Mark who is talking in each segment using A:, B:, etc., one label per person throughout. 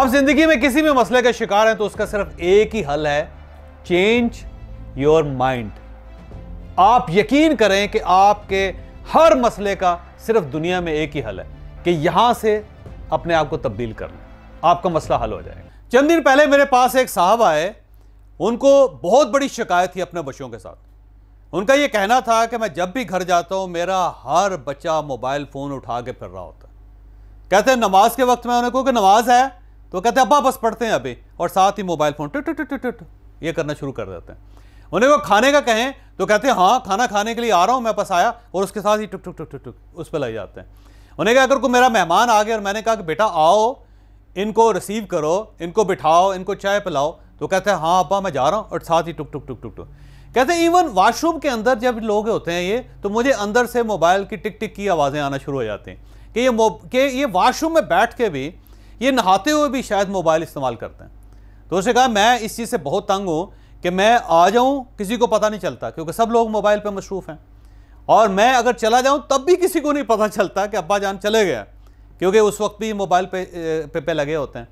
A: आप जिंदगी में किसी भी मसले का शिकार हैं तो उसका सिर्फ एक ही हल है चेंज योर माइंड आप यकीन करें कि आपके हर मसले का सिर्फ दुनिया में एक ही हल है कि यहां से अपने आप को तब्दील कर लें आपका मसला हल हो जाएगा चंद दिन पहले मेरे पास एक साहब आए उनको बहुत बड़ी शिकायत थी अपने बच्चों के साथ उनका यह कहना था कि मैं जब भी घर जाता हूं मेरा हर बच्चा मोबाइल फ़ोन उठा के फिर रहा होता है कहते हैं नमाज के वक्त मैं उन्हें कहूँ कि नमाज है तो कहते हैं अब्बा बस पढ़ते हैं अभी और साथ ही मोबाइल फ़ोन टुट टुट टुट टुट ये करना शुरू कर देते हैं उन्हें वो खाने का कहें तो कहते हैं हाँ खाना खाने के लिए आ रहा हूँ मैं बस आया और उसके साथ ही टुक टुक टुक टुक टुक उस पर लग जाते हैं उन्हें कहा अगर कोई मेरा मेहमान आ गया और मैंने कहा कि बेटा आओ इनको रिसीव करो इनको बिठाओ इनको चाय पिलाओ तो कहते हैं हाँ अब्बा मैं जा रहा हूँ और साथ ही टुक टुक टुक टुक टुक कहते हैं इवन वाशरूम के अंदर जब लोग होते हैं ये तो मुझे अंदर से मोबाइल की टिक टिक की आवाज़ें आना शुरू हो जाती हैं कि ये कि ये वाशरूम में बैठ के भी ये नहाते हुए भी शायद मोबाइल इस्तेमाल करते हैं तो उसने कहा मैं इस चीज़ से बहुत तंग हूँ कि मैं आ जाऊँ किसी को पता नहीं चलता क्योंकि सब लोग मोबाइल पर मशरूफ़ हैं और मैं अगर चला जाऊँ तब भी किसी को नहीं पता चलता कि अब्बा जान चले गए क्योंकि उस वक्त भी मोबाइल पे पे, पे लगे होते हैं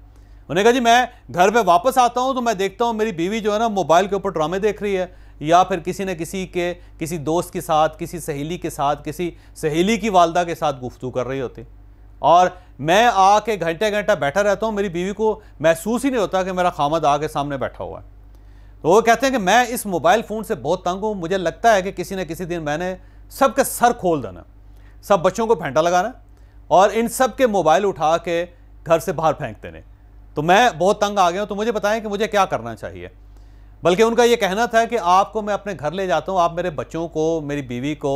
A: उन्हें कहा जी मैं घर पे वापस आता हूँ तो मैं देखता हूँ मेरी बीवी जो है ना मोबाइल के ऊपर ड्रामे देख रही है या फिर किसी न किसी के किसी दोस्त के साथ किसी सहेली के साथ किसी सहेली की वालदा के साथ गुफ्तू कर रही होती और मैं आके घंटे घंटा बैठा रहता हूँ मेरी बीवी को महसूस ही नहीं होता कि मेरा खामद आके सामने बैठा हुआ है तो वो कहते हैं कि मैं इस मोबाइल फ़ोन से बहुत तंग हूँ मुझे लगता है कि किसी न किसी दिन मैंने सबके सर खोल देना सब बच्चों को फेंटा लगाना और इन सब के मोबाइल उठा के घर से बाहर फेंक देने तो मैं बहुत तंग आ गया हूँ तो मुझे बताएं कि मुझे क्या करना चाहिए बल्कि उनका ये कहना था कि आपको मैं अपने घर ले जाता हूँ आप मेरे बच्चों को मेरी बीवी को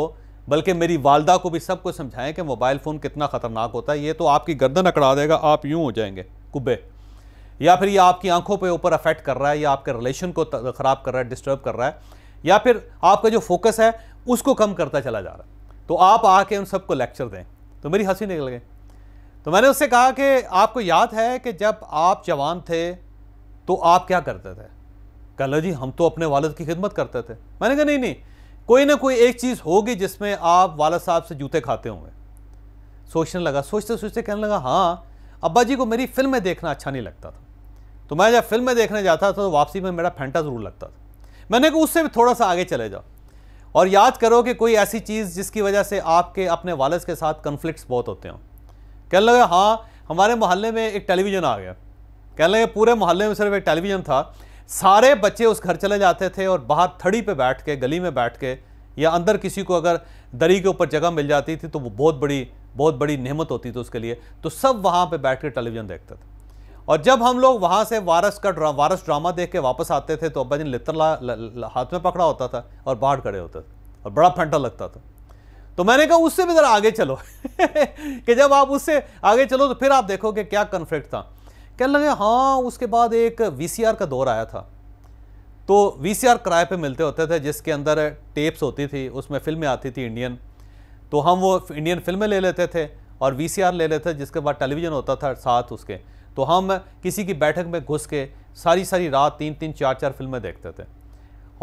A: बल्कि मेरी वालदा को भी सबको समझाएं कि मोबाइल फ़ोन कितना ख़तरनाक होता है ये तो आपकी गर्दन अकड़ा देगा आप यूँ हो जाएंगे कुब्बे या फिर ये आपकी आंखों पे ऊपर अफेक्ट कर रहा है या आपके रिलेशन को ख़राब कर रहा है डिस्टर्ब कर रहा है या फिर आपका जो फोकस है उसको कम करता चला जा रहा है तो आप आके उन सबको लेक्चर दें तो मेरी हंसी निकल गई तो मैंने उससे कहा कि आपको याद है कि जब आप जवान थे तो आप क्या करते थे कहला जी हम तो अपने वालद की खिदमत करते थे मैंने कहा नहीं नहीं कोई ना कोई एक चीज़ होगी जिसमें आप वाला साहब से जूते खाते होंगे सोचने लगा सोचते सोचते कहने लगा हाँ अब्बा जी को मेरी फिल्में देखना अच्छा नहीं लगता था तो मैं जब फिल्में देखने जाता था तो वापसी में मेरा फेंटा ज़रूर लगता था मैंने कहा उससे भी थोड़ा सा आगे चले जाओ और याद करो कि कोई ऐसी चीज़ जिसकी वजह से आपके अपने वालद के साथ कन्फ्लिक्ट बहुत होते हों कहने लगा हाँ हमारे मोहल्ले में एक टेलीविज़न आ गया कहने लगे पूरे मोहल्ले में सिर्फ एक टेलीविज़न था सारे बच्चे उस घर चले जाते थे और बाहर थड़ी पे बैठ के गली में बैठ के या अंदर किसी को अगर दरी के ऊपर जगह मिल जाती थी तो वो बहुत बड़ी बहुत बड़ी नहमत होती थी उसके लिए तो सब वहाँ पर बैठ के टेलीविज़न देखते थे और जब हम लोग वहाँ से वारस का ड्रा वारस ड्रामा देख के वापस आते थे तो अब्बा जी ने हाथ में पकड़ा होता था और बाहर खड़े होते थे और बड़ा फंटा लगता था तो मैंने कहा उससे भी ज़रा आगे चलो कि जब आप उससे आगे चलो तो फिर आप देखो कि क्या कन्फ्लिक्ट था कहने लगे हाँ उसके बाद एक वीसीआर का दौर आया था तो वीसीआर किराए पर मिलते होते थे जिसके अंदर टेप्स होती थी उसमें फिल्में आती थी इंडियन तो हम वो इंडियन फिल्में ले लेते थे और वीसीआर ले लेते थे जिसके बाद टेलीविज़न होता था साथ उसके तो हम किसी की बैठक में घुस के सारी सारी रात तीन तीन चार चार फिल्में देखते थे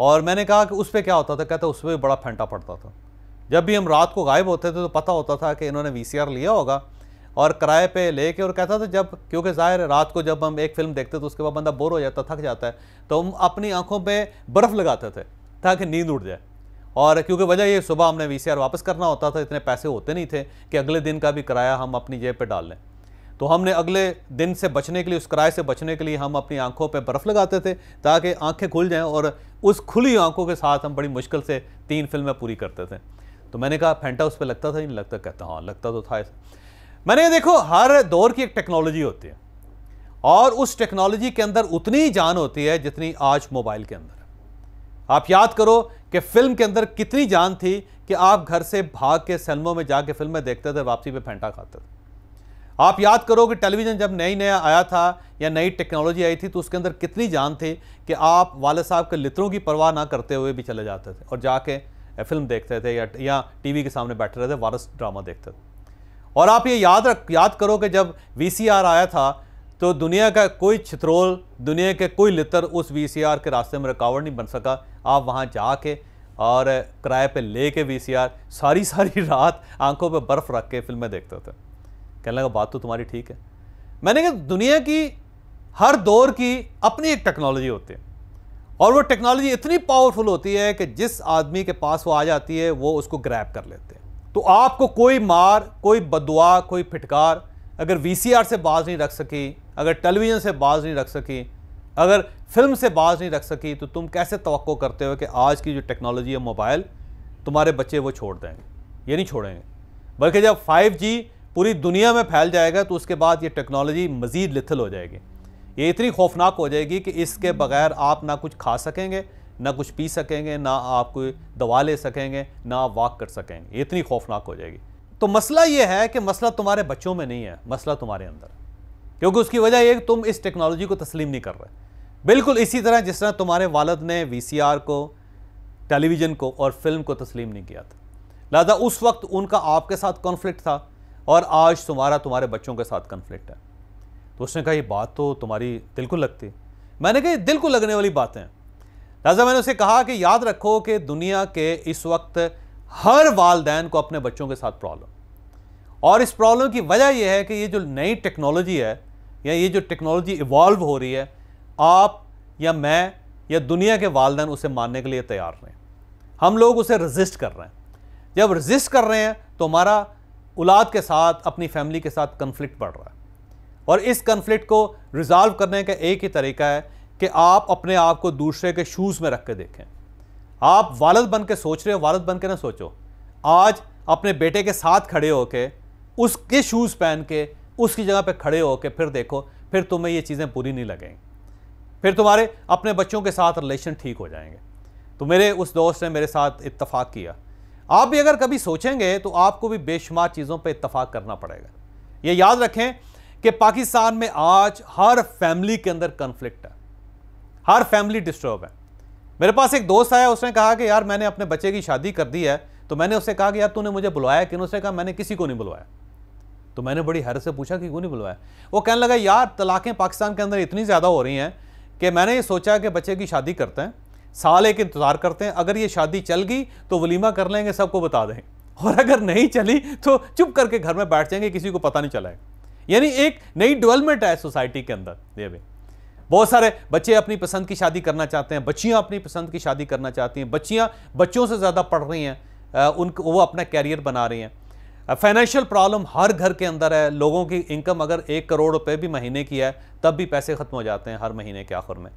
A: और मैंने कहा कि उस पर क्या होता था कहता उस पर बड़ा फेंटा पड़ता था जब भी हम रात को गायब होते थे तो पता होता था कि इन्होंने वी लिया होगा और किराए पे लेके और कहता था जब क्योंकि ज़ाहिर रात को जब हम एक फिल्म देखते तो उसके बाद बंदा बोर हो जाता थक जाता है तो हम अपनी आंखों पे बर्फ़ लगाते थे ताकि नींद उड़ जाए और क्योंकि वजह ये सुबह हमने वी वापस करना होता था इतने पैसे होते नहीं थे कि अगले दिन का भी किराया हम अपनी जेब पर डाल लें तो हमने अगले दिन से बचने के लिए उस किराए से बचने के लिए हम अपनी आंखों पर बर्फ़ लगाते थे ताकि आँखें खुल जाएँ और उस खुली आँखों के साथ हम बड़ी मुश्किल से तीन फिल्में पूरी करते थे तो मैंने कहा फेंटा उस पर लगता था नहीं लगता कहता हाँ लगता तो था ऐसा मैंने देखो हर दौर की एक टेक्नोलॉजी होती है और उस टेक्नोलॉजी के अंदर उतनी जान होती है जितनी आज मोबाइल के अंदर आप याद करो कि फिल्म के अंदर कितनी जान थी कि आप घर से भाग के सिनेमा में जाके फिल्में देखते थे वापसी पे फेंटा खाते थे आप याद करो कि टेलीविज़न जब नई नया आया था या नई टेक्नोलॉजी आई थी तो उसके अंदर कितनी जान थी कि आप वाले साहब के लित्रों की परवाह ना करते हुए भी चले जाते थे और जाके फिल्म देखते थे या, या टीवी के सामने बैठे रहते थे वारस ड्रामा देखते थे और आप ये याद रख याद करो कि जब वीसीआर आया था तो दुनिया का कोई छित्रोल दुनिया के कोई लितर उस वीसीआर के रास्ते में रुकावट नहीं बन सका आप वहाँ जाके और किराए पे ले के वी सारी सारी रात आंखों पे बर्फ़ रख के फिल्में देखते थे कहने लगा बात तो तुम्हारी ठीक है मैंने कहा दुनिया की हर दौर की अपनी एक टेक्नोलॉजी होती है और वो टेक्नोलॉजी इतनी पावरफुल होती है कि जिस आदमी के पास वो आ जाती है वो उसको ग्रैप कर लेते हैं तो आपको कोई मार कोई बदुआ कोई फिटकार अगर वीसीआर से बाज नहीं रख सकी अगर टेलीविज़न से बाज नहीं रख सकी अगर फिल्म से बाज नहीं रख सकी तो तुम कैसे तो करते हो कि आज की जो टेक्नोलॉजी है मोबाइल तुम्हारे बच्चे वो छोड़ देंगे ये नहीं छोड़ेंगे बल्कि जब 5G पूरी दुनिया में फैल जाएगा तो उसके बाद ये टेक्नोलॉजी मज़ीद लिथल हो जाएगी ये इतनी खौफनाक हो जाएगी कि इसके बगैर आप ना कुछ खा सकेंगे ना कुछ पी सकेंगे ना आप कोई दवा ले सकेंगे ना आप वॉक कर सकेंगे इतनी खौफनाक हो जाएगी तो मसला ये है कि मसला तुम्हारे बच्चों में नहीं है मसला तुम्हारे अंदर क्योंकि उसकी वजह यह तुम इस टेक्नोलॉजी को तस्लीम नहीं कर रहे बिल्कुल इसी तरह जिस तरह तुम्हारे वालद ने वी को टेलीविज़न को और फिल्म को तस्लीम नहीं किया था लिहाजा उस वक्त उनका आपके साथ कॉन्फ्लिक्ट था और आज तुम्हारा तुम्हारे बच्चों के साथ कॉन्फ्लिक्ट है तो उसने कहा ये बात तो तुम्हारी दिल को लगती मैंने कहा दिल को लगने वाली बातें हैं लिहाजा मैंने उसे कहा कि याद रखो कि दुनिया के इस वक्त हर वालदेन को अपने बच्चों के साथ प्रॉब्लम और इस प्रॉब्लम की वजह यह है कि ये जो नई टेक्नोलॉजी है या ये जो टेक्नोलॉजी इवॉल्व हो रही है आप या मैं या दुनिया के वालदेन उसे मानने के लिए तैयार नहीं हम लोग उसे रजिस्ट कर रहे हैं जब रजिस्ट कर रहे हैं तो हमारा औलाद के साथ अपनी फैमिली के साथ कन्फ्लिक्ट बढ़ रहा है और इस कन्फ्लिक्ट को रिज़ाल्व करने का एक ही तरीका है कि आप अपने आप को दूसरे के शूज़ में रख के देखें आप वालद बन के सोच रहे हो वालद बन के ना सोचो आज अपने बेटे के साथ खड़े होके उसके शूज़ पहन के उसकी जगह पे खड़े होके फिर देखो फिर तुम्हें ये चीज़ें बुरी नहीं लगेंगी फिर तुम्हारे अपने बच्चों के साथ रिलेशन ठीक हो जाएंगे तो मेरे उस दोस्त ने मेरे साथ इतफाक़ किया आप भी अगर कभी सोचेंगे तो आपको भी बेशुमार चीज़ों पर इतफाक़ करना पड़ेगा ये याद रखें कि पाकिस्तान में आज हर फैमिली के अंदर कन्फ्लिक्ट है हर फैमिली डिस्टर्ब है मेरे पास एक दोस्त आया उसने कहा कि यार मैंने अपने बच्चे की शादी कर दी है तो मैंने उससे कहा कि यार तूने मुझे बुलाया किन उसने कहा मैंने किसी को नहीं बुलाया तो मैंने बड़ी हैरत से पूछा कि क्यों नहीं बुलवाया वो कहने लगा यार तलाक़ें पाकिस्तान के अंदर इतनी ज़्यादा हो रही हैं कि मैंने ये सोचा कि बच्चे की शादी करते हैं साल एक इंतज़ार करते हैं अगर ये शादी चल गई तो वलीमा कर लेंगे सबको बता दें और अगर नहीं चली तो चुप करके घर में बैठ जाएंगे किसी को पता नहीं चला यानी एक नई डेवलपमेंट है सोसाइटी के अंदर ये भी बहुत सारे बच्चे अपनी पसंद की शादी करना चाहते हैं बच्चियाँ अपनी पसंद की शादी करना चाहती हैं बच्चियाँ बच्चों से ज़्यादा पढ़ रही हैं उनको वो अपना कैरियर बना रही हैं फाइनेंशियल प्रॉब्लम हर घर के अंदर है लोगों की इनकम अगर एक करोड़ रुपए भी महीने की है तब भी पैसे ख़त्म हो जाते हैं हर महीने के आखिर में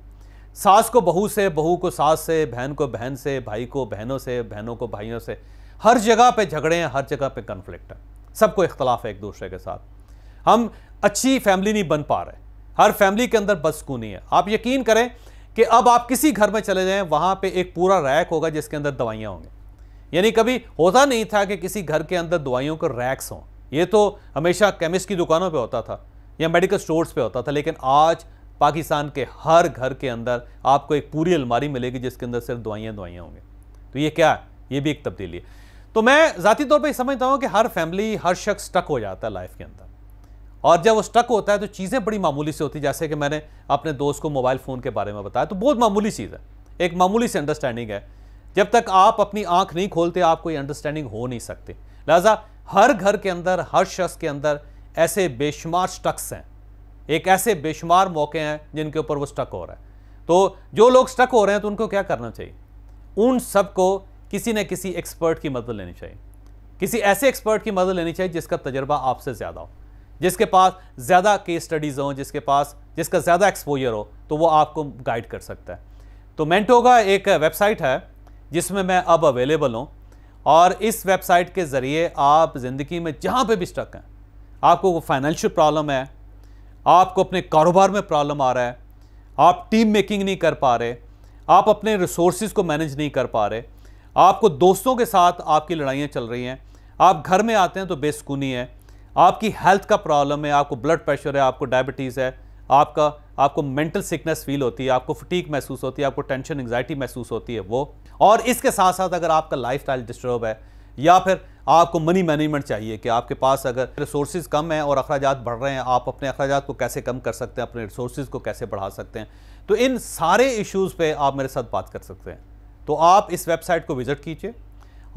A: सास को बहू से बहू को सास से बहन को बहन से भाई को बहनों से बहनों को भाइयों से हर जगह पे झगड़े हैं हर जगह पे कन्फ्लिक्ट है सबको इख्तलाफ है एक दूसरे के साथ हम अच्छी फैमिली नहीं बन पा रहे हर फैमिली के अंदर बदसकूनी है आप यकीन करें कि अब आप किसी घर में चले जाएं वहाँ पे एक पूरा रैक होगा जिसके अंदर दवाइयाँ होंगी यानी कभी होता नहीं था कि किसी घर के अंदर दवाइयों के रैक्स हों ये तो हमेशा केमिस्ट की दुकानों पे होता था या मेडिकल स्टोर्स पे होता था लेकिन आज पाकिस्तान के हर घर के अंदर आपको एक पूरी अलमारी मिलेगी जिसके अंदर सिर्फ दवाइयाँ दवाइयाँ होंगी तो ये क्या है ये भी एक तब्दीली है तो मैं ज़ाती तौर पर समझता हूँ कि हर फैमिली हर शख्स स्टक हो जाता है लाइफ के अंदर और जब वो स्ट्रक होता है तो चीज़ें बड़ी मामूली से होती जैसे कि मैंने अपने दोस्त को मोबाइल फ़ोन के बारे में बताया तो बहुत मामूली चीज़ है एक मामूली सी अंडरस्टैंडिंग है जब तक आप अपनी आँख नहीं खोलते आप कोई अंडरस्टैंडिंग हो नहीं सकते लिहाजा हर घर के अंदर हर शख्स के अंदर ऐसे बेशुमार स्ट्रक्स हैं एक ऐसे बेशुमार मौके हैं जिनके ऊपर वो स्ट्रक हो रहा है तो जो लोग स्ट्रक हो रहे हैं तो उनको क्या करना चाहिए उन सबको किसी न किसी एक्सपर्ट की मदद लेनी चाहिए किसी ऐसे एक्सपर्ट की मदद लेनी चाहिए जिसका तजर्बा आपसे ज़्यादा हो जिसके पास ज़्यादा केस स्टडीज़ हों जिसके पास जिसका ज़्यादा एक्सपोजर हो तो वो आपको गाइड कर सकता है तो मैंटोगा का एक वेबसाइट है जिसमें मैं अब अवेलेबल हूँ और इस वेबसाइट के ज़रिए आप ज़िंदगी में जहाँ पे भी स्टक हैं आपको वो फाइनेंशियल प्रॉब्लम है आपको अपने कारोबार में प्रॉब्लम आ रहा है आप टीम मेकिंग नहीं कर पा रहे आप अपने रिसोर्स को मैनेज नहीं कर पा रहे आपको दोस्तों के साथ आपकी लड़ाइयाँ चल रही हैं आप घर में आते हैं तो बेसकूनी है आपकी हेल्थ का प्रॉब्लम है आपको ब्लड प्रेशर है आपको डायबिटीज़ है आपका आपको मेंटल सिकनेस फील होती है आपको फटीक महसूस होती है आपको टेंशन एंगजाइटी महसूस होती है वो और इसके साथ साथ अगर आपका लाइफ डिस्टर्ब है या फिर आपको मनी मैनेजमेंट चाहिए कि आपके पास अगर रिसोर्स कम हैं और अखराज बढ़ रहे हैं आप अपने अखराज को कैसे कम कर सकते हैं अपने रिसोर्स को कैसे बढ़ा सकते हैं तो इन सारे इश्यूज़ पे आप मेरे साथ बात कर सकते हैं तो आप इस वेबसाइट को विज़िट कीजिए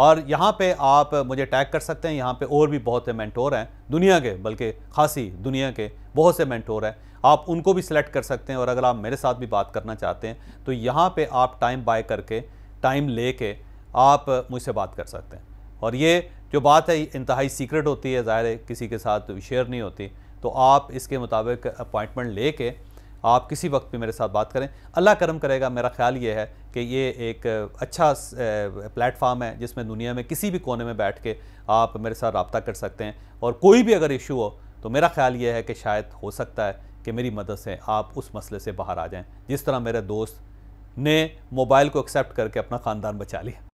A: और यहाँ पे आप मुझे टैग कर सकते हैं यहाँ पे और भी बहुत से मैंटोर हैं दुनिया के बल्कि खासी दुनिया के बहुत से मैंटोर हैं आप उनको भी सिलेक्ट कर सकते हैं और अगर आप मेरे साथ भी बात करना चाहते हैं तो यहाँ पे आप टाइम बाय करके टाइम ले के आप मुझसे बात कर सकते हैं और ये जो बात है इंतहाई सीक्रेट होती है ज़ाहिर किसी के साथ शेयर नहीं होती तो आप इसके मुताबिक अपॉइंटमेंट ले के आप किसी वक्त भी मेरे साथ बात करें अल्लाह करम करेगा मेरा ख्याल ये है कि ये एक अच्छा प्लेटफार्म है जिसमें दुनिया में किसी भी कोने में बैठ के आप मेरे साथ रबता कर सकते हैं और कोई भी अगर इशू हो तो मेरा ख्याल ये है कि शायद हो सकता है कि मेरी मदद से आप उस मसले से बाहर आ जाएं जिस तरह मेरे दोस्त ने मोबाइल को एक्सेप्ट करके अपना ख़ानदान बचा लिया